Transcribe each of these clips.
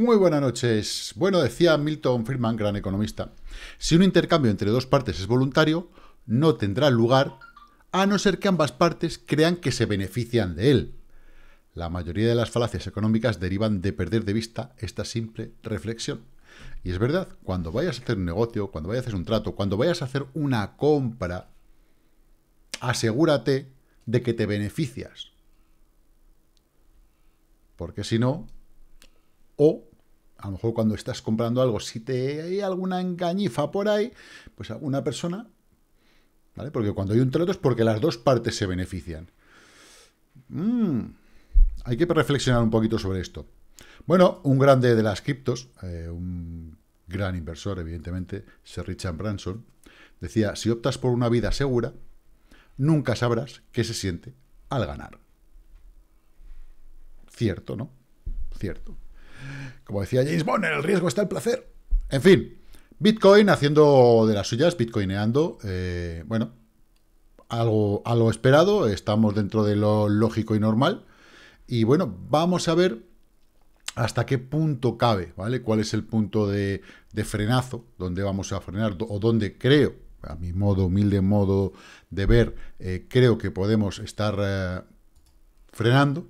Muy buenas noches. Bueno, decía Milton Friedman, gran economista, si un intercambio entre dos partes es voluntario, no tendrá lugar a no ser que ambas partes crean que se benefician de él. La mayoría de las falacias económicas derivan de perder de vista esta simple reflexión. Y es verdad, cuando vayas a hacer un negocio, cuando vayas a hacer un trato, cuando vayas a hacer una compra, asegúrate de que te beneficias. Porque si no, o a lo mejor cuando estás comprando algo, si te hay alguna engañifa por ahí, pues alguna persona, ¿vale? Porque cuando hay un trato es porque las dos partes se benefician. Mm, hay que reflexionar un poquito sobre esto. Bueno, un grande de las criptos, eh, un gran inversor, evidentemente, Sir Richard Branson, decía, si optas por una vida segura, nunca sabrás qué se siente al ganar. Cierto, ¿no? Cierto. Como decía James Bond, el riesgo está el placer. En fin, Bitcoin haciendo de las suyas, bitcoineando. Eh, bueno, algo esperado, estamos dentro de lo lógico y normal. Y bueno, vamos a ver hasta qué punto cabe, ¿vale? ¿Cuál es el punto de, frenazo, dónde vamos a frenar o dónde creo, a mi modo, humilde modo de ver, eh, creo que podemos estar eh, frenando,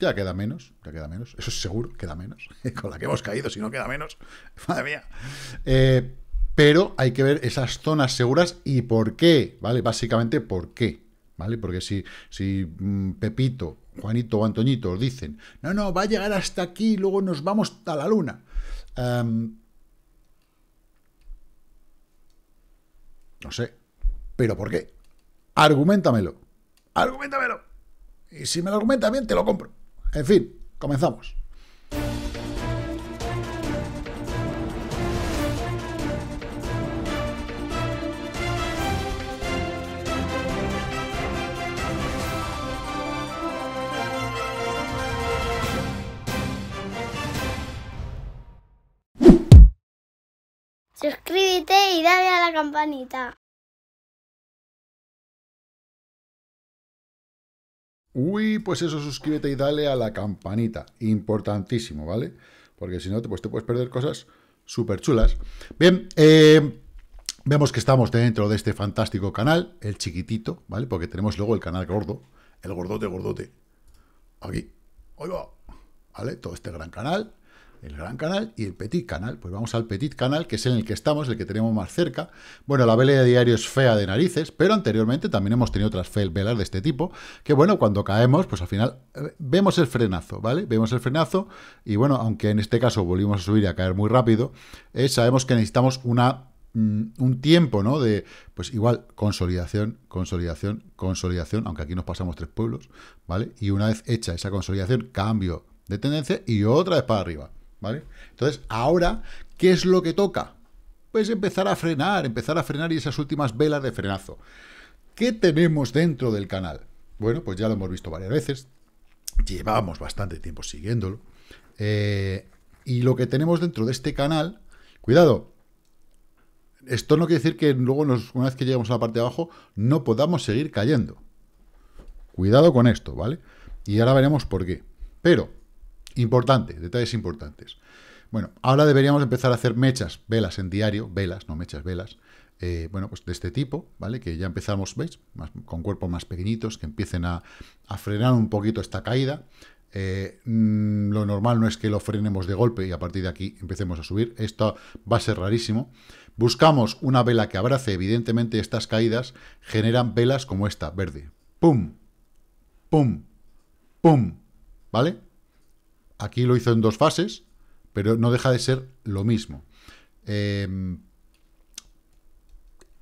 ya queda menos, ya queda menos. Eso es seguro, queda menos. Con la que hemos caído, si no queda menos. Madre mía. Eh, pero hay que ver esas zonas seguras y por qué, ¿vale? Básicamente por qué, ¿vale? Porque si, si mm, Pepito, Juanito o Antoñito dicen, no, no, va a llegar hasta aquí y luego nos vamos a la luna. Em, no sé, pero ¿por qué? Argumentamelo, argumentamelo. Y si me lo argumenta bien, te lo compro. En fin, comenzamos. Suscríbete y dale a la campanita. Uy, pues eso, suscríbete y dale a la campanita. Importantísimo, ¿vale? Porque si no, pues te puedes perder cosas súper chulas. Bien, eh, vemos que estamos dentro de este fantástico canal, el chiquitito, ¿vale? Porque tenemos luego el canal gordo, el gordote, gordote. Aquí, ahí va, ¿vale? Todo este gran canal el gran canal y el petit canal. Pues vamos al petit canal, que es en el que estamos, el que tenemos más cerca. Bueno, la vela de diario es fea de narices, pero anteriormente también hemos tenido otras velas de este tipo, que bueno, cuando caemos, pues al final eh, vemos el frenazo, ¿vale? Vemos el frenazo y bueno, aunque en este caso volvimos a subir y a caer muy rápido, eh, sabemos que necesitamos una mm, un tiempo, ¿no? De, pues igual, consolidación, consolidación, consolidación, aunque aquí nos pasamos tres pueblos, ¿vale? Y una vez hecha esa consolidación, cambio de tendencia y otra vez para arriba. ¿vale? Entonces, ahora, ¿qué es lo que toca? Pues empezar a frenar, empezar a frenar y esas últimas velas de frenazo. ¿Qué tenemos dentro del canal? Bueno, pues ya lo hemos visto varias veces, llevamos bastante tiempo siguiéndolo, eh, y lo que tenemos dentro de este canal, cuidado, esto no quiere decir que luego, nos, una vez que lleguemos a la parte de abajo, no podamos seguir cayendo. Cuidado con esto, ¿vale? Y ahora veremos por qué. Pero, Importante, detalles importantes. Bueno, ahora deberíamos empezar a hacer mechas, velas en diario, velas, no mechas, velas, eh, bueno, pues de este tipo, ¿vale? Que ya empezamos, ¿veis? con cuerpos más pequeñitos, que empiecen a, frenar un poquito esta caída. Eh, mm, lo normal no es que lo frenemos de golpe y a partir de aquí empecemos a subir. Esto va a ser rarísimo. Buscamos una vela que abrace. Evidentemente estas caídas generan velas como esta, verde. ¡Pum! ¡Pum! ¡Pum! ¿Vale? Aquí lo hizo en dos fases, pero no deja de ser lo mismo. Em,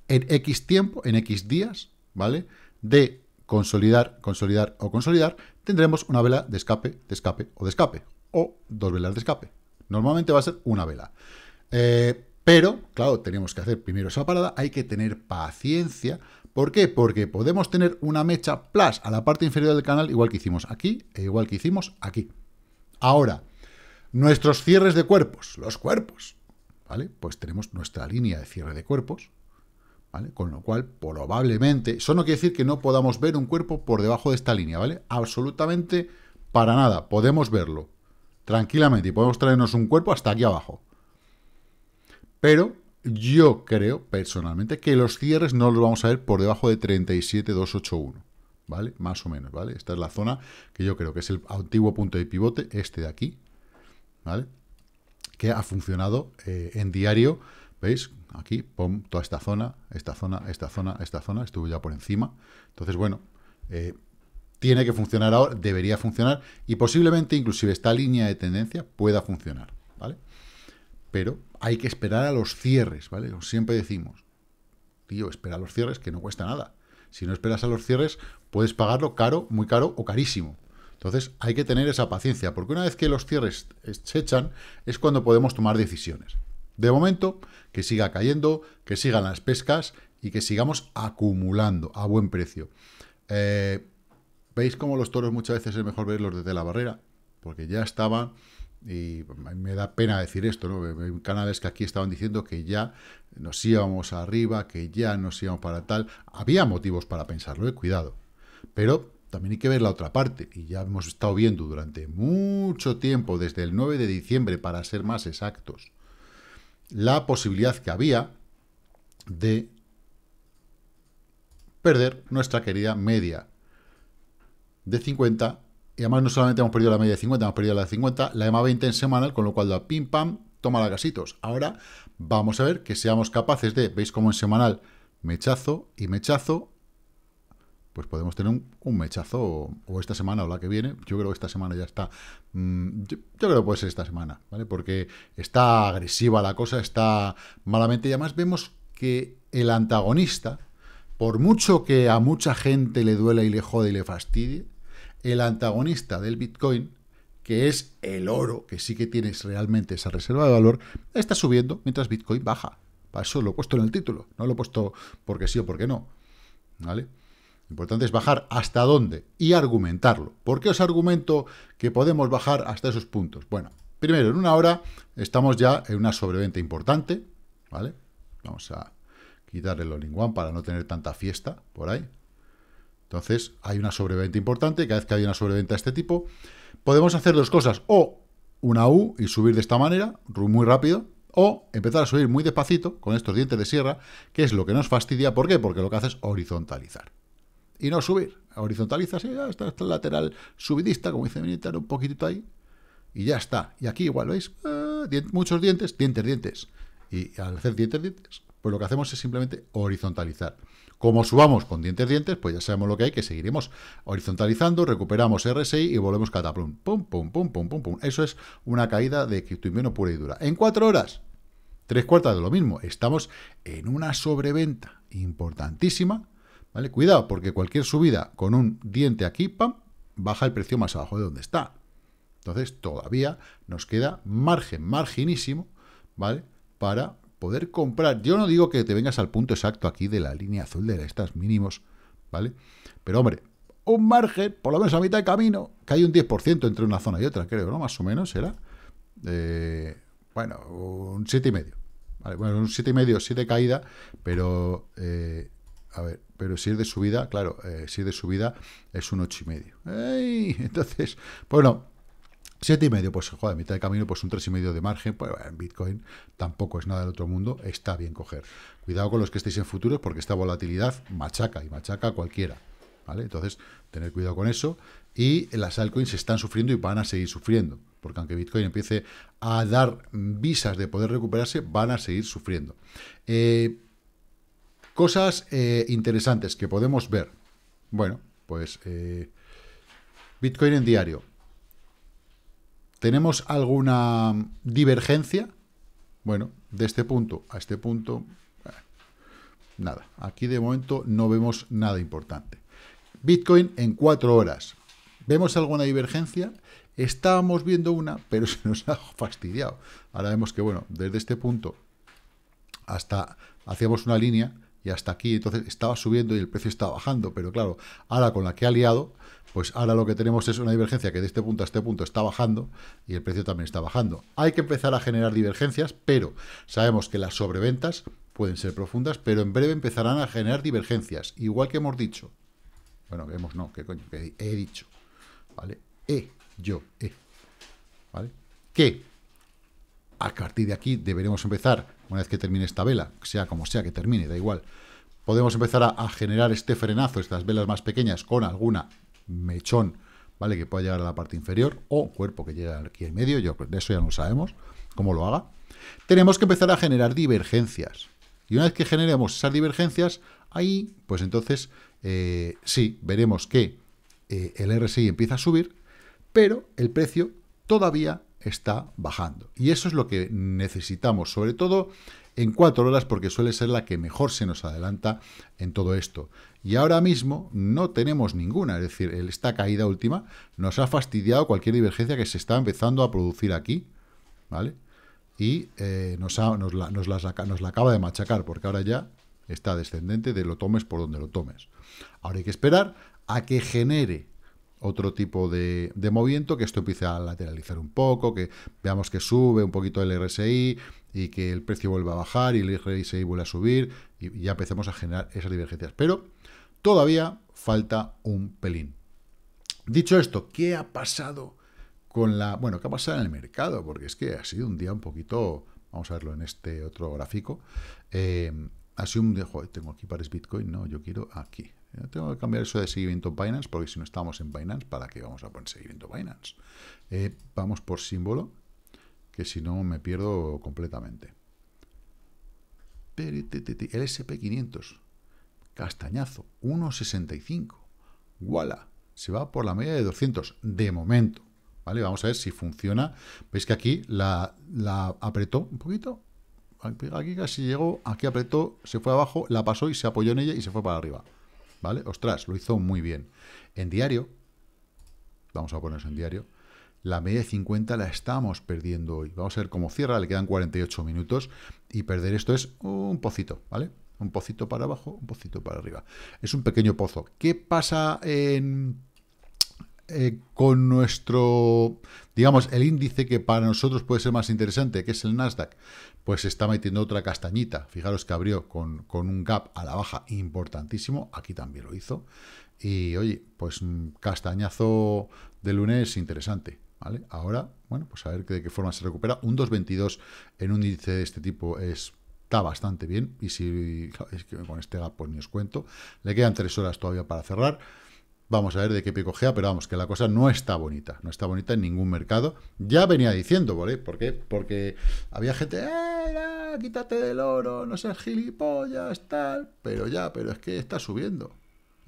en X tiempo, en X días, ¿vale? De consolidar, consolidar o consolidar, tendremos una vela de escape, de escape o de escape, o dos velas de escape. Normalmente va a ser una vela. Eh, pero, claro, tenemos que hacer primero esa parada, hay que tener paciencia. ¿Por qué? Porque podemos tener una mecha plus a la parte inferior del canal, igual que hicimos aquí e igual que hicimos aquí. Ahora, nuestros cierres de cuerpos, los cuerpos, ¿vale? Pues tenemos nuestra línea de cierre de cuerpos, ¿vale? Con lo cual, probablemente, eso no quiere decir que no podamos ver un cuerpo por debajo de esta línea, ¿vale? Absolutamente para nada, podemos verlo tranquilamente y podemos traernos un cuerpo hasta aquí abajo. Pero yo creo, personalmente, que los cierres no los vamos a ver por debajo de 37,281. ¿vale? Más o menos, ¿vale? Esta es la zona que yo creo que es el antiguo punto de pivote, este de aquí, ¿vale? Que ha funcionado eh, en diario, ¿veis? Aquí, pom, toda esta zona, esta zona, esta zona, esta zona, estuvo ya por encima. Entonces, bueno, eh, tiene que funcionar ahora, debería funcionar, y posiblemente inclusive esta línea de tendencia pueda funcionar, ¿vale? Pero hay que esperar a los cierres, ¿vale? siempre decimos, tío, espera a los cierres que no cuesta nada. Si no esperas a los cierres, puedes pagarlo caro, muy caro o carísimo. Entonces hay que tener esa paciencia, porque una vez que los cierres se echan, es cuando podemos tomar decisiones. De momento, que siga cayendo, que sigan las pescas y que sigamos acumulando a buen precio. Eh, ¿Veis cómo los toros muchas veces es mejor verlos desde la barrera? Porque ya estaban y me da pena decir esto, ¿no? Canales que aquí estaban diciendo que ya nos íbamos arriba, que ya nos íbamos para tal. Había motivos para pensarlo, eh, cuidado. Pero también hay que ver la otra parte, y ya hemos estado viendo durante mucho tiempo, desde el 9 de diciembre, para ser más exactos, la posibilidad que había de perder nuestra querida media de 50 y además no solamente hemos perdido la media de 50, hemos perdido la de 50, la EMA 20 en semanal, con lo cual da pim pam, toma la casitos. Ahora vamos a ver que seamos capaces de, veis como en semanal, mechazo y mechazo, pues podemos tener un, mechazo o, esta semana o la que viene. Yo creo que esta semana ya está. Mm, yo, creo que puede ser esta semana, ¿vale? Porque está agresiva la cosa, está malamente. Y además vemos que el antagonista, por mucho que a mucha gente le duela y le jode y le fastidie, el antagonista del Bitcoin, que es el oro, que sí que tienes realmente esa reserva de valor, está subiendo mientras Bitcoin baja. Para eso lo he puesto en el título, no lo he puesto porque sí o porque no. ¿Vale? Lo importante es bajar hasta dónde y argumentarlo. ¿Por qué os argumento que podemos bajar hasta esos puntos? Bueno, primero, en una hora estamos ya en una sobreventa importante, ¿vale? Vamos a quitarle el all para no tener tanta fiesta por ahí. Entonces, hay una sobreventa importante, cada vez que hay una sobreventa de este tipo, podemos hacer dos cosas, o una U y subir de esta manera, muy rápido, o empezar a subir muy despacito con estos dientes de sierra, que es lo que nos fastidia, ¿por qué? Porque lo que hace es horizontalizar. Y no subir, horizontaliza está hasta el lateral subidista, como dice Militar, un poquitito ahí, y ya está. Y aquí igual, ¿veis? Ah, muchos dientes, dientes, dientes. Y al hacer dientes, dientes, pues lo que hacemos es simplemente horizontalizar. Como subamos con dientes, dientes, pues ya sabemos lo que hay, que seguiremos horizontalizando, recuperamos RSI y volvemos cataplum. Pum, pum, pum, pum, pum, pum. Eso es una caída de criptoinvierno pura y dura. En cuatro horas, tres cuartas de lo mismo. Estamos en una sobreventa importantísima. ¿Vale? Cuidado, porque cualquier subida con un diente aquí, pam, baja el precio más abajo de donde está. Entonces, todavía nos queda margen, marginísimo, ¿vale? Para poder comprar. Yo no digo que te vengas al punto exacto aquí de la línea azul de estas mínimos, ¿vale? Pero hombre, un margen, por lo menos a mitad de camino, que hay un 10% entre una zona y otra, creo, ¿no? Más o menos ¿era? Eh, bueno, un 7,5. Vale, bueno, un 7,5, 7 caída, pero... Eh, a ver, pero si es de subida, claro, eh, si es de subida es un 8,5. Entonces, bueno, 7,5, y medio, pues joder, mitad de camino, pues un 3,5 y medio de margen, pues en Bitcoin tampoco es nada del otro mundo, está bien coger. Cuidado con los que estéis en futuros porque esta volatilidad machaca y machaca a cualquiera, ¿vale? Entonces, tener cuidado con eso y las altcoins están sufriendo y van a seguir sufriendo, porque aunque Bitcoin empiece a dar visas de poder recuperarse, van a seguir sufriendo. Eh, cosas eh, interesantes que podemos ver. Bueno, pues eh, Bitcoin en diario ¿Tenemos alguna divergencia? Bueno, de este punto a este punto, eh, nada. Aquí de momento no vemos nada importante. Bitcoin en cuatro horas. ¿Vemos alguna divergencia? Estábamos viendo una, pero se nos ha fastidiado. Ahora vemos que, bueno, desde este punto hasta hacíamos una línea y hasta aquí, entonces estaba subiendo y el precio estaba bajando, pero claro, ahora con la que ha liado, pues ahora lo que tenemos es una divergencia que de este punto a este punto está bajando y el precio también está bajando. Hay que empezar a generar divergencias, pero sabemos que las sobreventas pueden ser profundas, pero en breve empezarán a generar divergencias, igual que hemos dicho. Bueno, vemos no, que coño, he dicho. ¿Vale? He, yo, he. ¿Vale? Que a partir de aquí deberemos empezar, una vez que termine esta vela, sea como sea que termine, da igual, podemos empezar a generar este frenazo, estas velas más pequeñas, con alguna mechón, ¿vale? Que pueda llegar a la parte inferior o cuerpo que llega aquí en medio, yo, de eso ya no sabemos cómo lo haga. Tenemos que empezar a generar divergencias. Y una vez que generemos esas divergencias, ahí, pues entonces, eh, sí, veremos que eh, el RSI empieza a subir, pero el precio todavía está bajando. Y eso es lo que necesitamos, sobre todo en cuatro horas porque suele ser la que mejor se nos adelanta en todo esto. Y ahora mismo no tenemos ninguna, es decir, esta caída última nos ha fastidiado cualquier divergencia que se está empezando a producir aquí, ¿vale? Y eh, nos, nos, nos, la, nos la acaba de machacar porque ahora ya está descendente de lo tomes por donde lo tomes. Ahora hay que esperar a que genere otro tipo de, movimiento, que esto empiece a lateralizar un poco, que veamos que sube un poquito el RSI y que el precio vuelva a bajar y el RSI vuelva a subir y ya empecemos a generar esas divergencias. Pero todavía falta un pelín. Dicho esto, ¿qué ha pasado con la... Bueno, ¿qué ha pasado en el mercado? Porque es que ha sido un día un poquito... Vamos a verlo en este otro gráfico. Eh, ha sido un... Joder, tengo aquí pares Bitcoin, no, yo quiero aquí. Eh, tengo que cambiar eso de seguimiento Binance, porque si no estamos en Binance, ¿para qué vamos a poner seguimiento Binance? Eh, vamos por símbolo, que si no me pierdo completamente. El SP500, castañazo, 1,65. ¡Wala! Se va por la media de 200, de momento. ¿Vale? Vamos a ver si funciona. Veis que aquí la, la apretó un poquito, aquí casi llegó, aquí apretó, se fue abajo, la pasó y se apoyó en ella y se fue para arriba. ¿vale? Ostras, lo hizo muy bien. En diario, vamos a ponerlo en diario, la media de 50 la estamos perdiendo hoy. Vamos a ver cómo cierra, le quedan 48 minutos y perder esto es un pocito, ¿vale? Un pocito para abajo, un pocito para arriba. Es un pequeño pozo. ¿Qué pasa en eh, con nuestro, digamos, el índice que para nosotros puede ser más interesante, que es el Nasdaq, pues está metiendo otra castañita. Fijaros que abrió con, un gap a la baja importantísimo, aquí también lo hizo. Y oye, pues mm, castañazo de lunes interesante. ¿Vale? Ahora, bueno, pues a ver de qué forma se recupera. Un 2.22 en un índice de este tipo está bastante bien. Y si con este gap, pues ni os cuento. Le quedan tres horas todavía para cerrar. Vamos a ver de qué picojea, pero vamos, que la cosa no está bonita. No está bonita en ningún mercado. Ya venía diciendo, ¿Por qué? Porque había gente, ¡eh, quítate del oro, no seas gilipollas, tal! Pero ya, pero es que está subiendo.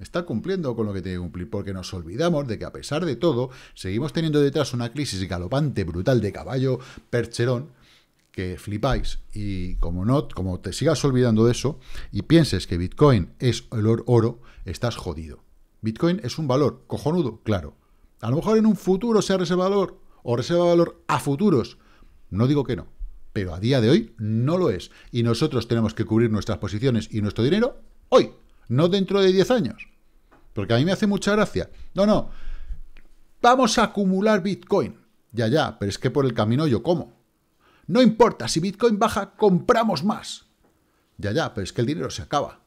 Está cumpliendo con lo que tiene que cumplir, porque nos olvidamos de que a pesar de todo, seguimos teniendo detrás una crisis galopante, brutal, de caballo percherón, que flipáis y como no, como te sigas olvidando de eso y pienses que Bitcoin es el oro, estás jodido. Bitcoin es un valor cojonudo, claro. A lo mejor en un futuro sea reserva valor o reserva valor a futuros. No digo que no, pero a día de hoy no lo es. Y nosotros tenemos que cubrir nuestras posiciones y nuestro dinero hoy, no dentro de 10 años. Porque a mí me hace mucha gracia. No, no. Vamos a acumular Bitcoin. Ya, ya, pero es que por el camino yo como. No importa, si Bitcoin baja, compramos más. Ya, ya, pero es que el dinero se acaba.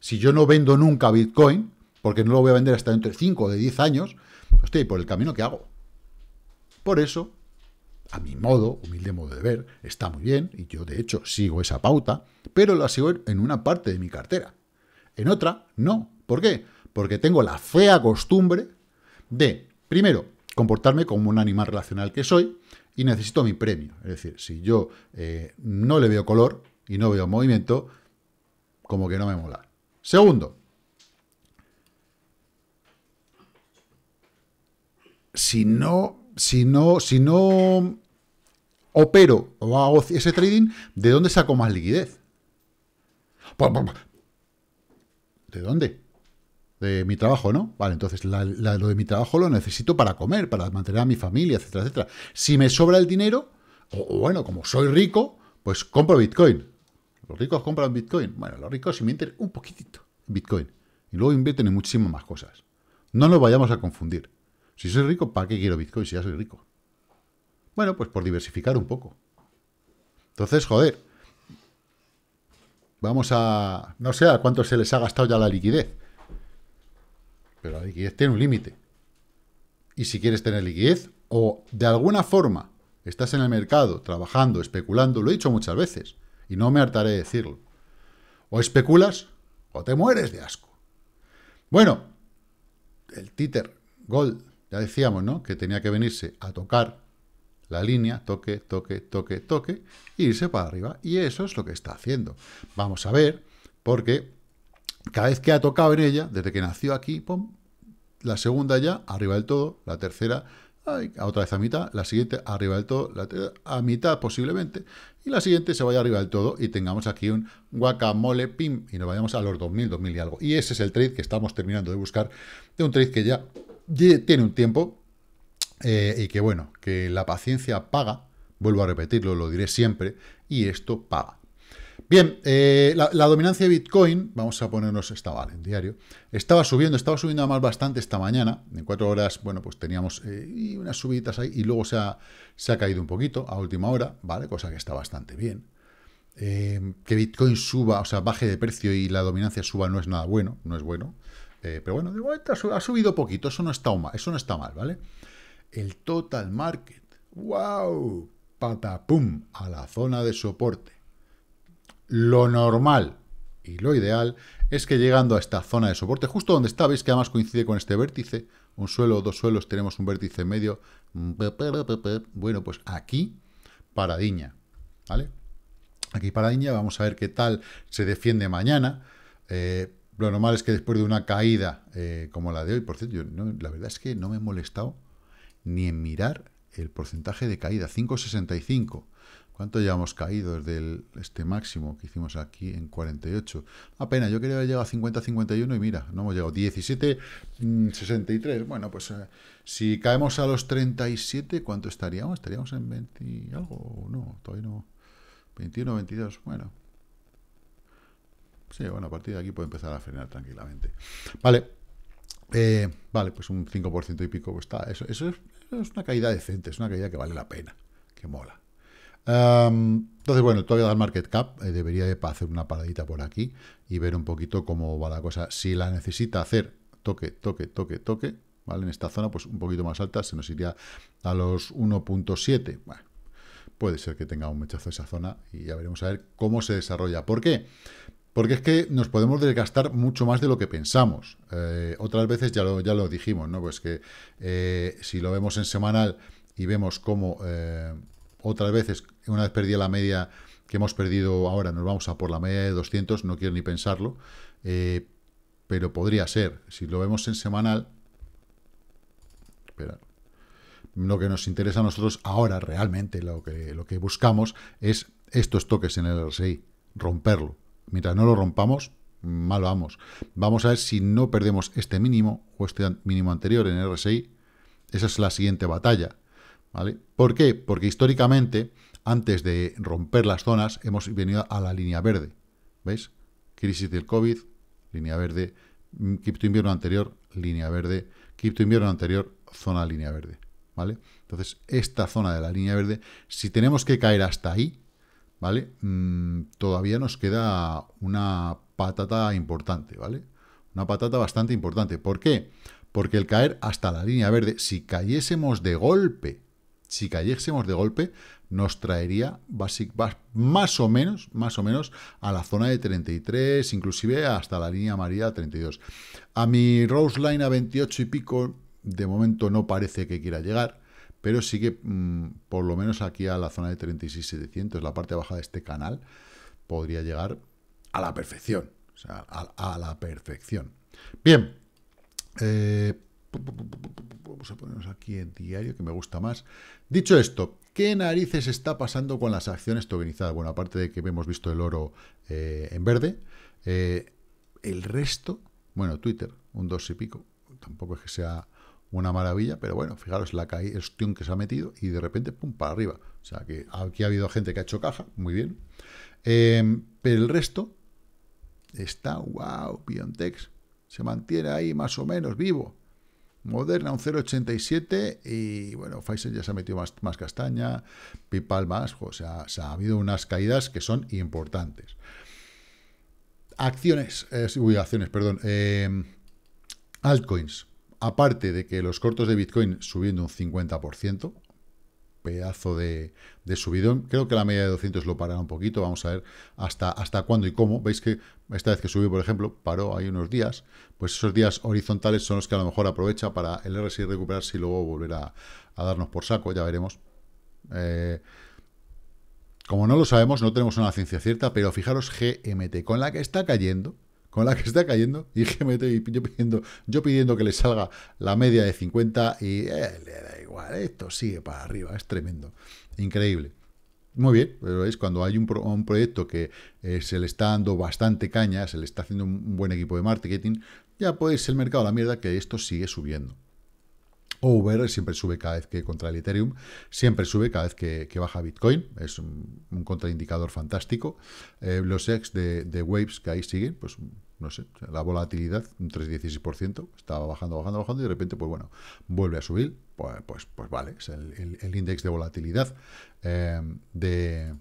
Si yo no vendo nunca Bitcoin, porque no lo voy a vender hasta dentro de 5 o de 10 años, hostia, por el camino que hago? Por eso, a mi modo, humilde modo de ver, está muy bien, y yo de hecho sigo esa pauta, pero la sigo en una parte de mi cartera. En otra, no. ¿Por qué? Porque tengo la fea costumbre de, primero, comportarme como un animal relacional que soy y necesito mi premio. Es decir, si yo eh, no le veo color y no veo movimiento, como que no me mola. Segundo, si no, si no, si no opero o hago ese trading, ¿de dónde saco más liquidez? ¿De dónde? De mi trabajo, ¿no? Vale, entonces lo de mi trabajo lo necesito para comer, para mantener a mi familia, etcétera, etcétera. Si me sobra el dinero, o bueno, como soy rico, pues compro Bitcoin. Los ricos compran Bitcoin. Bueno, los ricos invierten un poquitito en Bitcoin. Y luego invierten en muchísimas más cosas. No nos vayamos a confundir. Si soy rico, ¿para qué quiero Bitcoin si ya soy rico? Bueno, pues por diversificar un poco. Entonces, joder, vamos a... No sé a cuánto se les ha gastado ya la liquidez. Pero la liquidez tiene un límite. Y si quieres tener liquidez, o de alguna forma estás en el mercado trabajando, especulando, lo he dicho muchas veces, y no me hartaré de decirlo. O especulas o te mueres de asco. Bueno, el títer, gold, ya decíamos, ¿no? Que tenía que venirse a tocar la línea, toque, toque, toque, toque, e irse para arriba. Y eso es lo que está haciendo. Vamos a ver, porque cada vez que ha tocado en ella, desde que nació aquí, pum, la segunda ya, arriba del todo, la tercera, otra vez a mitad, la siguiente arriba del todo, la tercera a mitad posiblemente, y la siguiente se vaya arriba del todo y tengamos aquí un guacamole, pim, y nos vayamos a los 2000, 2000 y algo. Y ese es el trade que estamos terminando de buscar, de un trade que ya tiene un tiempo eh, y que bueno, que la paciencia paga, vuelvo a repetirlo, lo diré siempre, y esto paga. Bien, eh, la, dominancia de Bitcoin, vamos a ponernos esta vale, en diario, estaba subiendo, estaba subiendo además bastante esta mañana, en cuatro horas, bueno, pues teníamos eh, unas subidas ahí y luego se ha, caído un poquito a última hora, ¿vale? Cosa que está bastante bien. que Bitcoin suba, o sea, baje de precio y la dominancia suba no es nada bueno, no es bueno. Eh, pero bueno, ha subido poquito, eso no está mal, eso no está mal, ¿vale? El total market, wow, patapum, a la zona de soporte. Lo normal y lo ideal es que llegando a esta zona de soporte, justo donde está, veis que además coincide con este vértice, un suelo, o dos suelos, tenemos un vértice medio, bueno, pues aquí, paradiña, ¿vale? Aquí paradiña, vamos a ver qué tal se defiende mañana, eh, lo normal es que después de una caída eh, como la de hoy, por cierto, la verdad es que no me he molestado ni en mirar el porcentaje de caída, 5,65. ¿Cuánto llevamos caído desde este máximo que hicimos aquí en 48? Apenas, yo quería haber llegado a 50, 51 y mira, no hemos llegado. 17,63. Mm, bueno, pues eh, si caemos a los 37, ¿cuánto estaríamos? ¿Estaríamos en 20 y algo? No, todavía no. 21, 22, bueno, Sí, bueno, a partir de aquí puede empezar a frenar tranquilamente. Vale, eh, vale, pues un 5% y pico está. Eso, es, una caída decente, es una caída que vale la pena, que mola. entonces, bueno, todavía el market cap eh, debería de hacer una paradita por aquí y ver un poquito cómo va la cosa. Si la necesita hacer, toque, toque, toque, toque, ¿vale? En esta zona, pues un poquito más alta, se nos iría a los 1.7. Bueno, puede ser que tenga un mechazo esa zona y ya veremos a ver cómo se desarrolla. ¿Por qué? Porque es que nos podemos desgastar mucho más de lo que pensamos. Eh, otras veces ya lo, ya lo dijimos, ¿no? Pues que eh, si lo vemos en semanal y vemos cómo eh, otras veces, una vez perdida la media que hemos perdido ahora, nos vamos a por la media de 200, no quiero ni pensarlo, pero podría ser. Si lo vemos en semanal, espera, lo que nos interesa a nosotros ahora realmente, lo que, lo que buscamos es estos toques en el RSI, romperlo mientras no lo rompamos, mal vamos. Vamos a ver si no perdemos este mínimo o este mínimo anterior en RSI. Esa es la siguiente batalla. ¿vale? ¿Por qué? Porque históricamente, antes de romper las zonas, hemos venido a la línea verde. ¿Veis? Crisis del COVID, línea verde. Cripto invierno anterior, línea verde. Cripto invierno anterior, zona línea verde. ¿Vale? Entonces, esta zona de la línea verde, si tenemos que caer hasta ahí, ¿vale? Mm, todavía nos queda una patata importante, ¿vale? Una patata bastante importante. ¿Por qué? Porque el caer hasta la línea verde, si cayésemos de golpe, si cayésemos de golpe, nos traería más o menos, más o menos, a la zona de 33, inclusive hasta la línea amarilla 32. A mi Rose Line a 28 y pico, de momento no parece que quiera llegar pero sigue que, mm, por lo menos aquí a la zona de 36.700, la parte baja de este canal, podría llegar a la perfección. O sea, a, la perfección. Bien. Eh, vamos a ponernos aquí en diario, que me gusta más. Dicho esto, ¿qué narices está pasando con las acciones tokenizadas? Bueno, aparte de que hemos visto el oro eh, en verde, eh, el resto, bueno, Twitter, un dos y pico, tampoco es que sea una maravilla, pero bueno, fijaros la caída, el que se ha metido y de repente, pum, para arriba. O sea, que aquí ha habido gente que ha hecho caja, muy bien. Em, pero el resto está, wow, Piontex se mantiene ahí más o menos vivo. Moderna un 0,87 y bueno, Pfizer ya se ha metido más, más castaña, Pipal más, o sea, se ha habido unas caídas que son importantes. Acciones, eh, acciones, perdón, em, altcoins aparte de que los cortos de Bitcoin subiendo un 50%, pedazo de, subidón. Creo que la media de 200 lo parará un poquito, vamos a ver hasta, hasta cuándo y cómo. Veis que esta vez que subió, por ejemplo, paró ahí unos días, pues esos días horizontales son los que a lo mejor aprovecha para el RSI recuperarse y luego volver a, darnos por saco, ya veremos. Eh, como no lo sabemos, no tenemos una ciencia cierta, pero fijaros GMT, con la que está cayendo, con la que está cayendo y y yo pidiendo, yo pidiendo que le salga la media de 50 y eh, le da igual, esto sigue para arriba, es tremendo, increíble. Muy bien, pero es cuando hay un, proyecto que eh, se le está dando bastante caña, se le está haciendo un buen equipo de marketing, ya puede ser el mercado la mierda que esto sigue subiendo. O ver siempre sube cada vez que contra el Ethereum, siempre sube cada vez que, baja Bitcoin, es un, contraindicador fantástico. Eh, los ex de, de, Waves que ahí siguen, pues no sé, la volatilidad, un 3,16%, estaba bajando, bajando, bajando, y de repente, pues bueno, vuelve a subir, pues, pues, pues vale, es el, índice de volatilidad eh, de,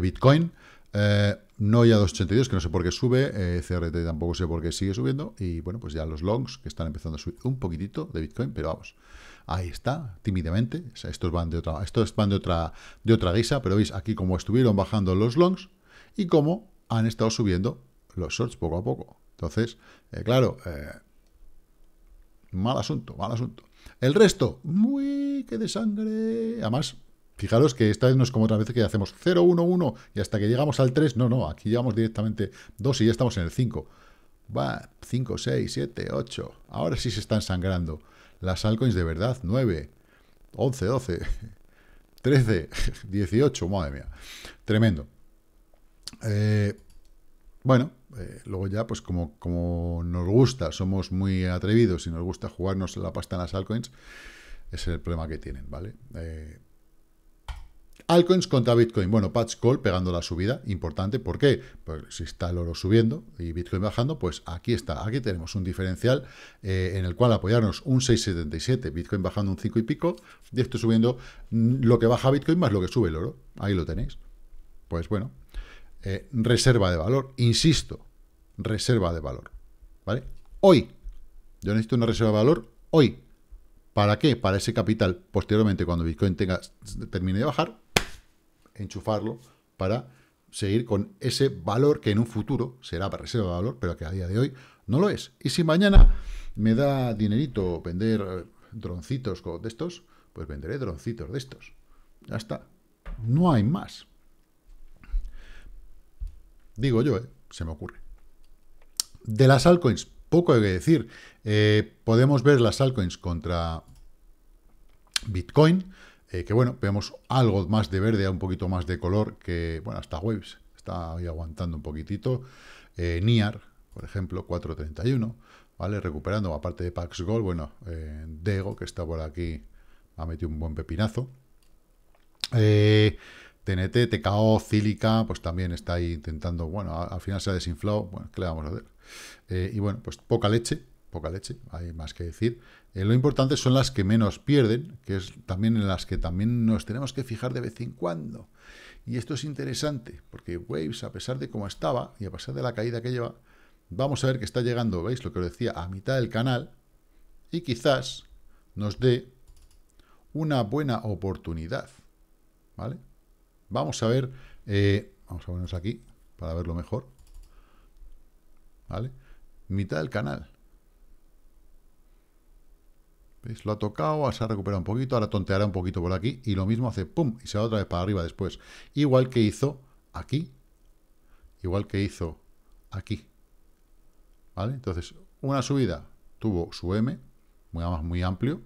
Bitcoin. Eh, no ya 282, que no sé por qué sube, eh, CRT tampoco sé por qué sigue subiendo, y bueno, pues ya los longs que están empezando a subir un poquitito de Bitcoin, pero vamos, ahí está, tímidamente, estos van de otra, estos van de otra, de otra guisa, pero veis aquí cómo estuvieron bajando los longs y cómo han estado subiendo los shorts poco a poco. Entonces, eh, claro, eh, mal asunto, mal asunto. El resto, muy que de sangre. Además, fijaros que esta vez no es como otra vez que hacemos 0, 1, 1 y hasta que llegamos al 3. No, no, aquí llegamos directamente 2 y ya estamos en el 5. Va, 5, 6, 7, 8. Ahora sí se están sangrando. Las altcoins de verdad, 9, 11, 12, 13, 18, madre mía. Tremendo. Eh, bueno, eh, luego ya, pues como, como nos gusta, somos muy atrevidos y nos gusta jugarnos la pasta en las altcoins, ese es el problema que tienen, ¿vale? Eh, altcoins contra Bitcoin. Bueno, patch call pegando la subida, importante. ¿Por qué? Pues si está el oro subiendo y Bitcoin bajando, pues aquí está. Aquí tenemos un diferencial eh, en el cual apoyarnos un 6,77, Bitcoin bajando un 5 y pico, y esto subiendo mm, lo que baja Bitcoin más lo que sube el oro. Ahí lo tenéis. Pues bueno, eh, reserva de valor. Insisto, reserva de valor. ¿Vale? Hoy. Yo necesito una reserva de valor hoy. ¿Para qué? Para ese capital, posteriormente, cuando Bitcoin tenga, termine de bajar, enchufarlo para seguir con ese valor que en un futuro será para reserva de valor, pero que a día de hoy no lo es. Y si mañana me da dinerito vender eh, droncitos de estos, pues venderé droncitos de estos. Ya está. No hay más. Digo yo, ¿eh? se me ocurre. De las altcoins, poco hay que decir. Eh, podemos ver las altcoins contra Bitcoin, eh, que bueno, vemos algo más de verde, un poquito más de color que, bueno, hasta Waves está ahí aguantando un poquitito. NIAR, por ejemplo, 4.31, ¿vale? Recuperando, aparte de Pax Gold, bueno, Dego, que está por aquí, ha metido un buen pepinazo. TNT, TKO, Cílica, pues también está ahí intentando, bueno, al final se ha desinflado, bueno, ¿qué le vamos a hacer? Eh, y bueno, pues poca leche, poca leche, hay más que decir. Eh, lo importante son las que menos pierden, que es también en las que también nos tenemos que fijar de vez en cuando. Y esto es interesante, porque Waves, a pesar de cómo estaba y a pesar de la caída que lleva, vamos a ver que está llegando, ¿veis lo que os decía? A mitad del canal y quizás nos dé una buena oportunidad, ¿vale? Vamos a ver, eh, vamos a ponernos aquí para verlo mejor. ¿Vale? Mitad del canal. ¿Veis? Lo ha tocado, se ha recuperado un poquito, ahora tonteará un poquito por aquí y lo mismo hace pum y se va otra vez para arriba después. Igual que hizo aquí, igual que hizo aquí. ¿Vale? Entonces, una subida tuvo su M, muy, muy amplio.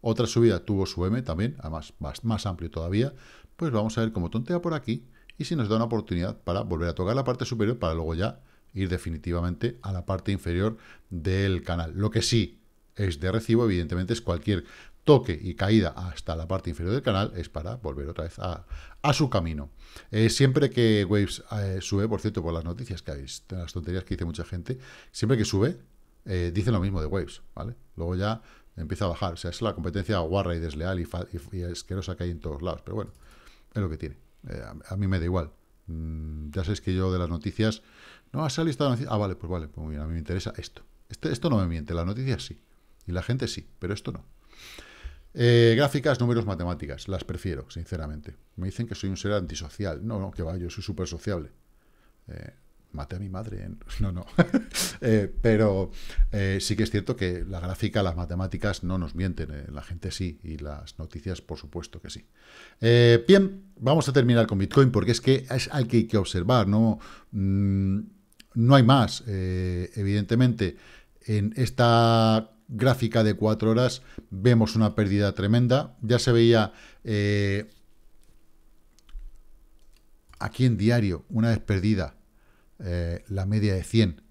Otra subida tuvo su M también, además más amplio todavía pues vamos a ver cómo tontea por aquí y si nos da una oportunidad para volver a tocar la parte superior para luego ya ir definitivamente a la parte inferior del canal. Lo que sí es de recibo, evidentemente, es cualquier toque y caída hasta la parte inferior del canal es para volver otra vez a, su camino. Eh, siempre que Waves eh, sube, por cierto, por las noticias que hay, las tonterías que dice mucha gente, siempre que sube, eh, dice lo mismo de Waves, ¿vale? Luego ya empieza a bajar. O sea, es la competencia guarra y desleal y, y, y asquerosa que hay en todos lados. Pero bueno, es lo que tiene. Eh, a, mí me da igual. Mm, ya sabéis que yo de las noticias... No, ha salido esta noticia... Ah, vale, pues vale, pues muy bien, a mí me interesa esto. Este, esto no me miente, las noticias sí. Y la gente sí, pero esto no. Eh, gráficas, números, matemáticas. Las prefiero, sinceramente. Me dicen que soy un ser antisocial. No, no, que vaya, yo soy súper sociable. Eh, mate a mi madre. ¿eh? No, no. Eh, pero eh, sí que es cierto que la gráfica, las matemáticas no nos mienten. la gente sí. Y las noticias, por supuesto que sí. bien, vamos a terminar con Bitcoin porque es que es algo que hay que observar. No, mm, no hay más. evidentemente, en esta gráfica de cuatro horas vemos una pérdida tremenda. Ya se veía aquí en diario una vez perdida eh, la media de 100,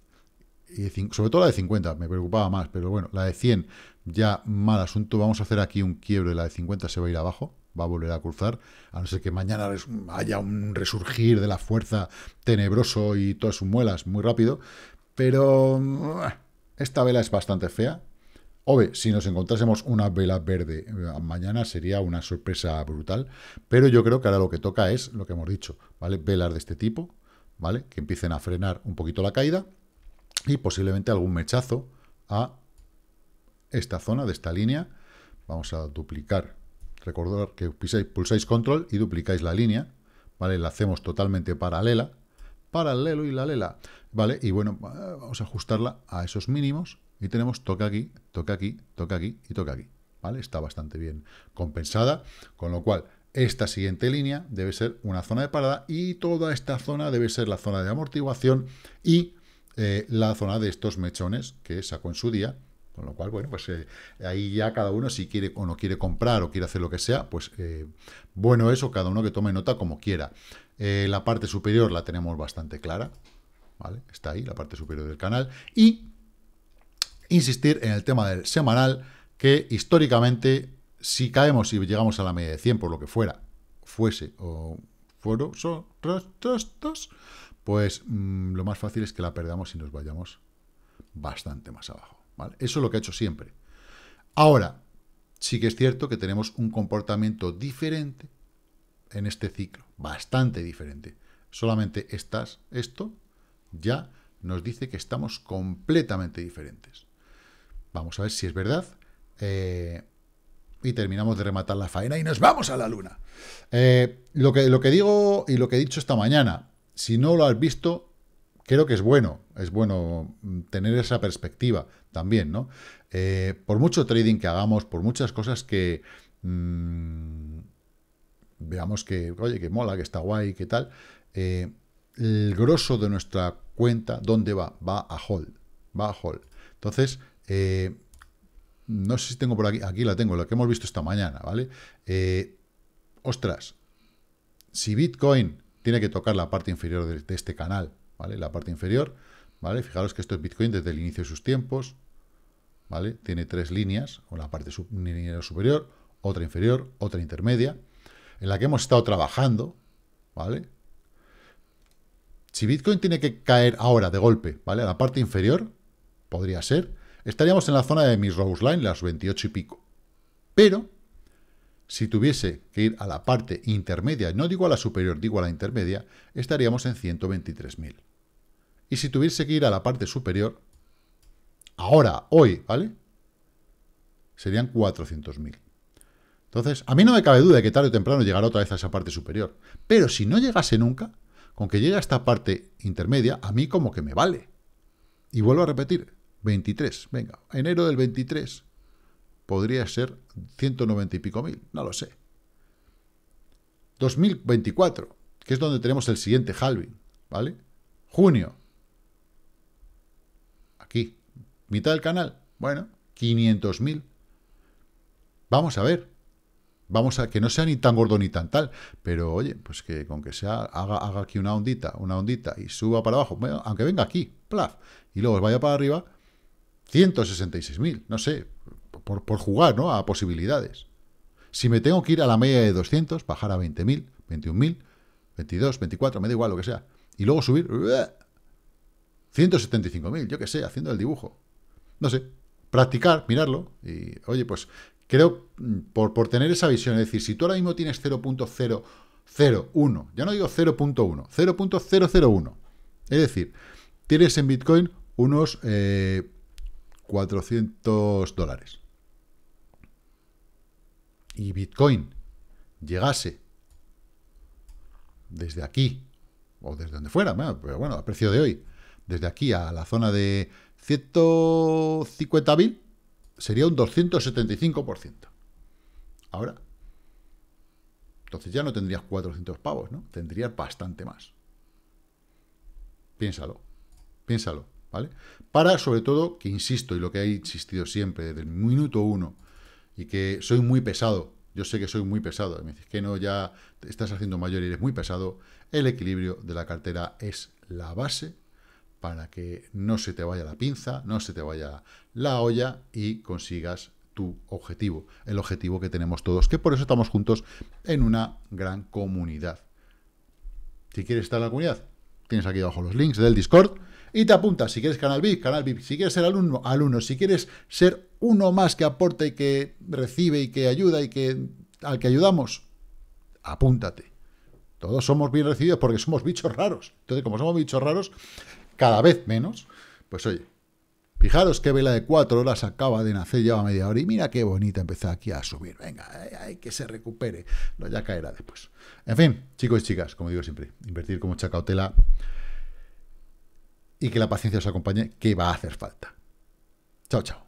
y sobre todo la de 50, me preocupaba más, pero bueno, la de 100 ya mal asunto, vamos a hacer aquí un quiebre, la de 50 se va a ir abajo, va a volver a cruzar, a no ser que mañana haya un resurgir de la fuerza tenebroso y todas sus muelas muy rápido, pero eh, esta vela es bastante fea. ve si nos encontrásemos una vela verde eh, mañana sería una sorpresa brutal, pero yo creo que ahora lo que toca es lo que hemos dicho, ¿vale? Velas de este tipo, ¿vale? Que empiecen a frenar un poquito la caída y posiblemente algún mechazo a esta zona de esta línea. Vamos a duplicar. recordar que pulsáis control y duplicáis la línea, ¿vale? La hacemos totalmente paralela, paralelo y la lela, ¿vale? Y bueno, vamos a ajustarla a esos mínimos y tenemos toca aquí, toca aquí, toca aquí y toca aquí, ¿vale? Está bastante bien compensada, con lo cual esta siguiente línea debe ser una zona de parada y toda esta zona debe ser la zona de amortiguación y eh, la zona de estos mechones que sacó en su día. Con lo cual, bueno, pues eh, ahí ya cada uno si quiere o no quiere comprar o quiere hacer lo que sea, pues eh, bueno eso, cada uno que tome nota como quiera. la parte superior la tenemos bastante clara, ¿vale? Está ahí, la parte superior del canal. Y insistir en el tema del semanal, que históricamente si caemos y llegamos a la media de 100, por lo que fuera, fuese o fueron, pues mm, lo más fácil es que la perdamos y nos vayamos bastante más abajo. Eso es lo que ha hecho siempre. Ahora, sí que es cierto que tenemos un comportamiento diferente en este ciclo, bastante diferente. Solamente estás, esto ya nos dice que estamos completamente diferentes. Vamos a ver si es verdad. Eh, y terminamos de rematar la faena y nos vamos a la luna. Eh, lo, que, lo que digo y lo que he dicho esta mañana, si no lo has visto, creo que es bueno, es bueno mm, tener esa perspectiva también, ¿no? Eh, por mucho trading que hagamos, por muchas cosas que mm, veamos que, oye, que mola, que está guay, que tal, eh, el grosso de nuestra cuenta, ¿dónde va? Va a hold, va a hold. Entonces, no sé si tengo por aquí, aquí la tengo, la que hemos visto esta mañana, ¿vale? Eh, ostras, si Bitcoin tiene que tocar la parte inferior de, este canal, ¿vale? La parte inferior, ¿vale? Fijaros que esto es Bitcoin desde el inicio de sus tiempos, ¿vale? Tiene tres líneas, una parte superior, otra inferior, otra intermedia, en la que hemos estado trabajando, ¿vale? Si Bitcoin tiene que caer ahora de golpe, ¿vale? A la parte inferior, podría ser, estaríamos en la zona de mis Rose Line, las 28 y pico. Pero, si tuviese que ir a la parte intermedia, no digo a la superior, digo a la intermedia, estaríamos en 123.000. Y si tuviese que ir a la parte superior, ahora, hoy, ¿vale? Serían 400.000. Entonces, a mí no me cabe duda de que tarde o temprano llegará otra vez a esa parte superior. Pero si no llegase nunca, con que llegue a esta parte intermedia, a mí como que me vale. Y vuelvo a repetir, 23, venga, enero del 23 podría ser 190 y pico mil, no lo sé. 2024, que es donde tenemos el siguiente halving, ¿vale? Junio, aquí, mitad del canal, bueno, 500 mil. Vamos a ver, vamos a que no sea ni tan gordo ni tan tal, pero oye, pues que con que sea, haga, haga aquí una ondita, una ondita y suba para abajo, aunque venga aquí, plaf, y luego vaya para arriba, 166.000, no sé, por, jugar ¿no? a posibilidades. Si me tengo que ir a la media de 200, bajar a 20.000, 21.000, 22, 24, me da igual lo que sea. Y luego subir 175.000, yo qué sé, haciendo el dibujo. No sé, practicar, mirarlo. Y oye, pues creo, mm, por, tener esa visión, es decir, si tú ahora mismo tienes 0.001, ya no digo 0.1, 0.001. Es decir, tienes en Bitcoin unos... Eh, 400 dólares y Bitcoin llegase desde aquí, o desde donde fuera, pero bueno, a precio de hoy, desde aquí a la zona de 150.000, sería un 275%. Ahora, entonces ya no tendrías 400 pavos, ¿no? Tendrías bastante más. Piénsalo, piénsalo. Para, sobre todo, que insisto, y lo que he insistido siempre desde el minuto uno, y que soy muy pesado, yo sé que soy muy pesado, me dices que no, ya estás haciendo mayor y eres muy pesado, el equilibrio de la cartera es la base para que no se te vaya la pinza, no se te vaya la olla y consigas tu objetivo, el objetivo que tenemos todos, que por eso estamos juntos en una gran comunidad. Si quieres estar en la comunidad, tienes aquí abajo los links del Discord, y te apuntas. Si quieres Canal VIP, Canal VIP. Si quieres ser alumno, alumno. Si quieres ser uno más que aporta y que recibe y que ayuda y que al que ayudamos, apúntate. Todos somos bien recibidos porque somos bichos raros. Entonces, como somos bichos raros, cada vez menos, pues oye, Fijaros qué vela de cuatro horas acaba de nacer, lleva media hora y mira qué bonita empezó aquí a subir. Venga, eh, hay que se recupere. No, ya caerá después. En fin, chicos y chicas, como digo siempre, invertir con mucha y que la paciencia os acompañe, que va a hacer falta. Chao, chao.